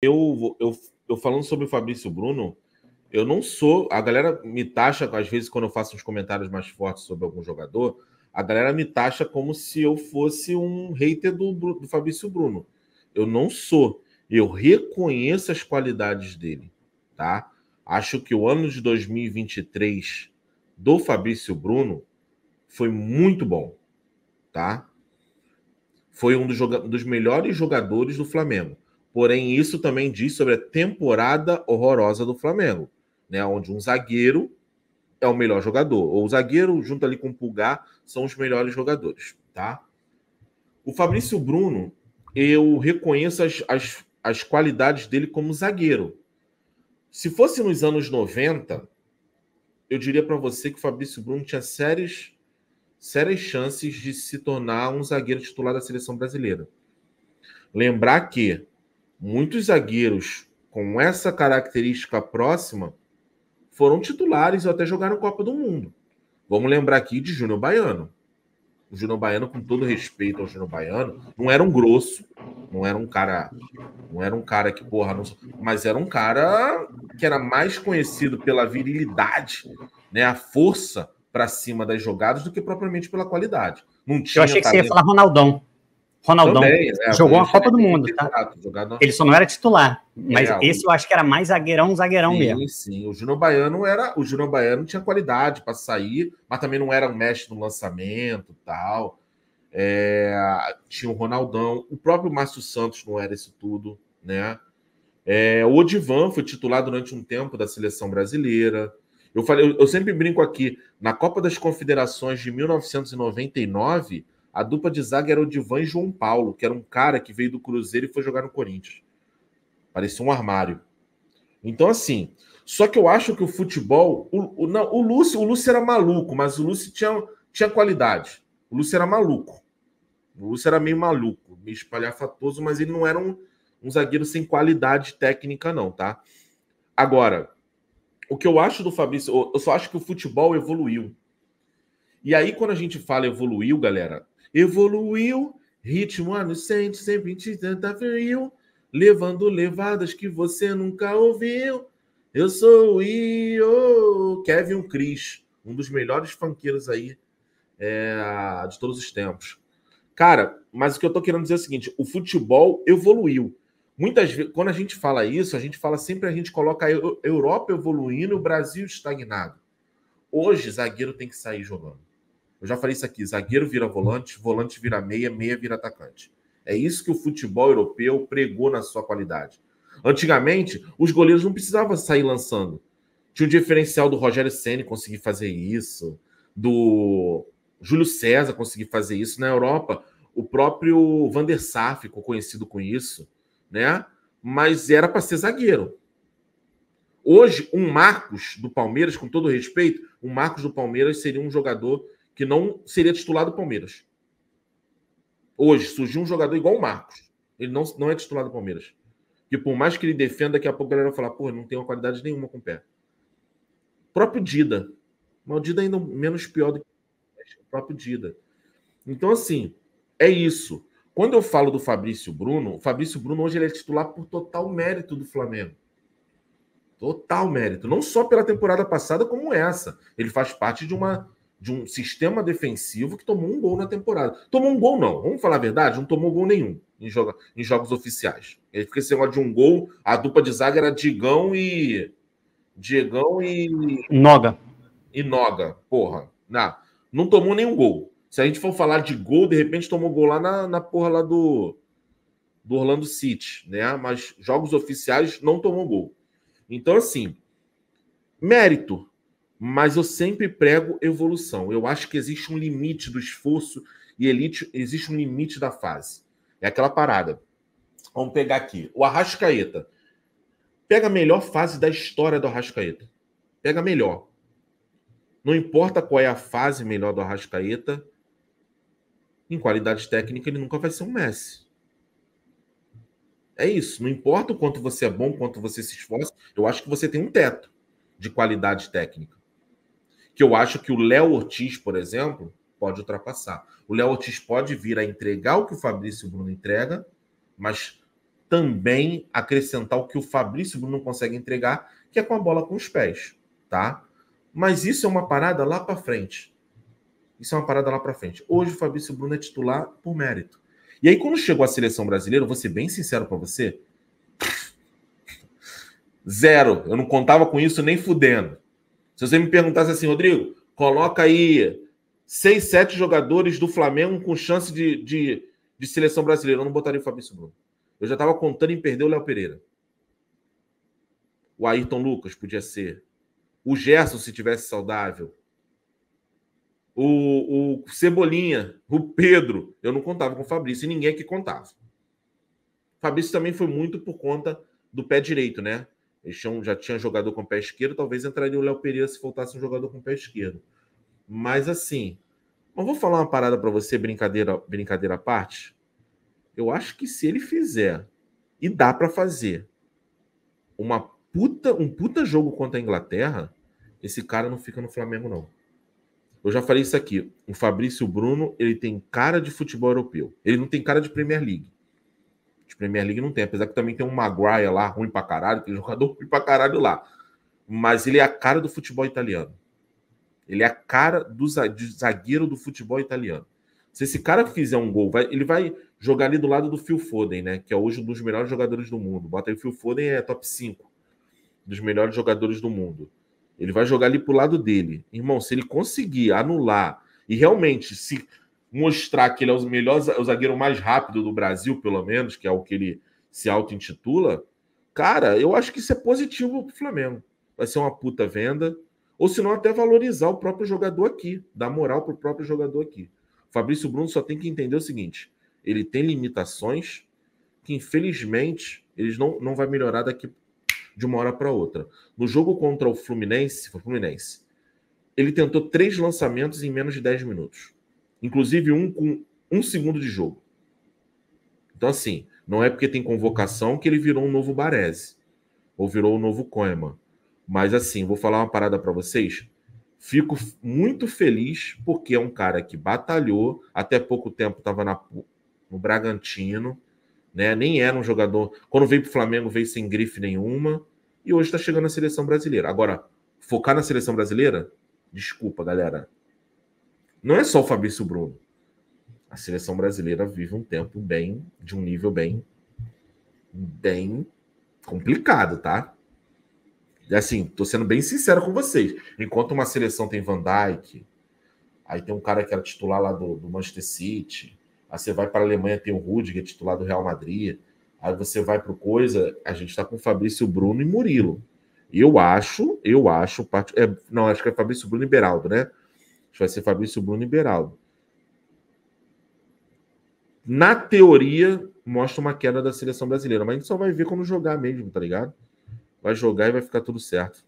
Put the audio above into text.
eu, eu, eu falando sobre o Fabrício Bruno, eu não sou. A galera me taxa, às vezes, quando eu faço uns comentários mais fortes sobre algum jogador, a galera me taxa como se eu fosse um hater do, do Fabrício Bruno. Eu não sou. Eu reconheço as qualidades dele, tá? Acho que o ano de 2023 do Fabrício Bruno foi muito bom, tá? Foi um dos, dos melhores jogadores do Flamengo. Porém, isso também diz sobre a temporada horrorosa do Flamengo, né? Onde um zagueiro é o melhor jogador. Ou o zagueiro, junto ali com o Pulgar, são os melhores jogadores, tá? O Fabrício Bruno, eu reconheço as, as, as qualidades dele como zagueiro. Se fosse nos anos 90, eu diria para você que o Fabrício Bruno tinha sérias, sérias chances de se tornar um zagueiro titular da seleção brasileira. Lembrar que muitos zagueiros com essa característica próxima foram titulares ou até jogaram Copa do Mundo. Vamos lembrar aqui de Júnior Baiano. O Júnior Baiano, com todo respeito ao Júnior Baiano, não era um grosso, não era um cara, não era um cara que porra, não, mas era um cara que era mais conhecido pela virilidade, né, a força para cima das jogadas do que propriamente pela qualidade. Não tinha Eu achei que talento. você ia falar Ronaldão. Ronaldão jogou a Copa é do Mundo, tá? Ele só não era titular, mas é, esse eu acho que era mais zagueirão, zagueirão sim, mesmo. Sim, o Júnior Baiano era, o Júnior Baiano tinha qualidade para sair, mas também não era um mestre no lançamento, tal. É, tinha o Ronaldão, o próprio Márcio Santos não era isso tudo, né? É, o Odivan foi titular durante um tempo da seleção brasileira. Eu falei, eu, eu sempre brinco aqui, na Copa das Confederações de 1999, a dupla de zaga era o Divan e João Paulo, que era um cara que veio do Cruzeiro e foi jogar no Corinthians. Parecia um armário. Então, assim, só que eu acho que o futebol. O, o, não, o, Lúcio, o Lúcio era maluco, mas o Lúcio tinha, tinha qualidade. O Lúcio era maluco. O Lúcio era meio maluco, meio espalhafatoso, mas ele não era um, um zagueiro sem qualidade técnica, não, tá? Agora, o que eu acho do Fabrício, eu só acho que o futebol evoluiu. E aí, quando a gente fala evoluiu, galera, evoluiu, ritmo cento sempre te tenta frio, levando levadas que você nunca ouviu. Eu sou o Io Kevin Cris, um dos melhores funkeiros aí é, de todos os tempos. Cara, mas o que eu tô querendo dizer é o seguinte: o futebol evoluiu. Muitas vezes, quando a gente fala isso, a gente fala sempre, a gente coloca a Europa evoluindo e o Brasil estagnado. Hoje, zagueiro tem que sair jogando. Eu já falei isso aqui: zagueiro vira volante, volante vira meia, meia vira atacante. É isso que o futebol europeu pregou na sua qualidade. Antigamente, os goleiros não precisavam sair lançando. Tinha o diferencial do Rogério Ceni conseguir fazer isso, do Júlio César conseguir fazer isso na Europa. O próprio Van der Sar ficou conhecido com isso, né? Mas era para ser zagueiro. Hoje, um Marcos do Palmeiras, com todo respeito, um Marcos do Palmeiras seria um jogador que não seria titular do Palmeiras. Hoje surgiu um jogador igual o Marcos. Ele não, não é titular do Palmeiras. Que por mais que ele defenda, daqui a pouco a galera vai falar, pô, não tem uma qualidade nenhuma com o pé. O próprio Dida. Mas o Dida ainda menos pior do que o próprio Dida. Então, assim, é isso. Quando eu falo do Fabrício Bruno, o Fabrício Bruno hoje ele é titular por total mérito do Flamengo. Total mérito. Não só pela temporada passada, como essa. Ele faz parte de uma de um sistema defensivo que tomou um gol na temporada. Tomou um gol, não. Vamos falar a verdade, não tomou gol nenhum em, joga, em jogos oficiais. Ele fica esse negócio de um gol, a dupla de zaga era Digão e. Diegão e. Noga. E Noga, porra. Não, não tomou nenhum gol. Se a gente for falar de gol, de repente tomou gol lá na, na porra lá do, do Orlando City, né? Mas jogos oficiais não tomou gol. Então, assim, mérito mas eu sempre prego evolução. Eu acho que existe um limite do esforço e elite, existe um limite da fase. É aquela parada. Vamos pegar aqui. O Arrascaeta. Pega a melhor fase da história do Arrascaeta. Pega a melhor. Não importa qual é a fase melhor do Arrascaeta, em qualidade técnica ele nunca vai ser um Messi. É isso. Não importa o quanto você é bom, quanto você se esforça, eu acho que você tem um teto de qualidade técnica que eu acho que o Léo Ortiz, por exemplo, pode ultrapassar. O Léo Ortiz pode vir a entregar o que o Fabrício Bruno entrega, mas também acrescentar o que o Fabrício Bruno não consegue entregar, que é com a bola com os pés, tá? Mas isso é uma parada lá para frente. Isso é uma parada lá para frente. Hoje o Fabrício Bruno é titular por mérito. E aí quando chegou a seleção brasileira, vou ser bem sincero para você, zero. Eu não contava com isso nem fudendo. Se você me perguntasse assim, Rodrigo, coloca aí seis, sete jogadores do Flamengo com chance de, de, de seleção brasileira, eu não botaria o Fabrício Bruno. Eu já estava contando em perder o Léo Pereira. O Ayrton Lucas podia ser. O Gerson, se tivesse saudável. O, o Cebolinha, o Pedro. Eu não contava com o Fabrício e ninguém que contava. Fabrício também foi muito por conta do pé direito, né? Eles tinham, já tinha jogador com o pé esquerdo, talvez entraria o Léo Pereira se faltasse um jogador com o pé esquerdo. Mas assim, eu vou falar uma parada para você, brincadeira, brincadeira à parte. Eu acho que se ele fizer, e dá para fazer, uma puta, um puta jogo contra a Inglaterra, esse cara não fica no Flamengo, não. Eu já falei isso aqui. O Fabrício Bruno, ele tem cara de futebol europeu. Ele não tem cara de Premier League de Premier League não tem, apesar que também tem um Maguire lá, ruim pra caralho, tem jogador ruim pra caralho lá. Mas ele é a cara do futebol italiano. Ele é a cara do zagueiro do futebol italiano. Se esse cara fizer um gol, vai, ele vai jogar ali do lado do Phil Foden, né? Que é hoje um dos melhores jogadores do mundo. Bota aí o Phil Foden é top 5 dos melhores jogadores do mundo. Ele vai jogar ali pro lado dele. Irmão, se ele conseguir anular e realmente se mostrar que ele é o melhor é o zagueiro mais rápido do Brasil, pelo menos, que é o que ele se auto-intitula, cara, eu acho que isso é positivo para o Flamengo. Vai ser uma puta venda, ou se não, até valorizar o próprio jogador aqui, dar moral pro próprio jogador aqui. Fabrício Bruno só tem que entender o seguinte: ele tem limitações que, infelizmente, eles não, não vai melhorar daqui de uma hora para outra. No jogo contra o Fluminense, Fluminense, ele tentou três lançamentos em menos de 10 minutos inclusive um com um segundo de jogo. Então, assim, não é porque tem convocação que ele virou um novo Baresi ou virou um novo Koeman. Mas, assim, vou falar uma parada para vocês. Fico muito feliz porque é um cara que batalhou, até pouco tempo estava no Bragantino, né? nem era um jogador. Quando veio para o Flamengo, veio sem grife nenhuma, e hoje está chegando na seleção brasileira. Agora, focar na seleção brasileira? Desculpa, galera não é só o Fabrício Bruno. A seleção brasileira vive um tempo bem, de um nível bem, bem complicado, tá? E assim, tô sendo bem sincero com vocês. Enquanto uma seleção tem Van Dijk, aí tem um cara que era titular lá do, do Manchester City, aí você vai para a Alemanha, tem o Rudiger, titular do Real Madrid, aí você vai para o Coisa, a gente está com Fabrício Bruno e Murilo. Eu acho, eu acho, é, não, acho que é Fabrício Bruno e Beraldo, né? Acho que vai ser Fabrício Bruno e Beraldo. Na teoria, mostra uma queda da seleção brasileira, mas a gente só vai ver como jogar mesmo, tá ligado? Vai jogar e vai ficar tudo certo.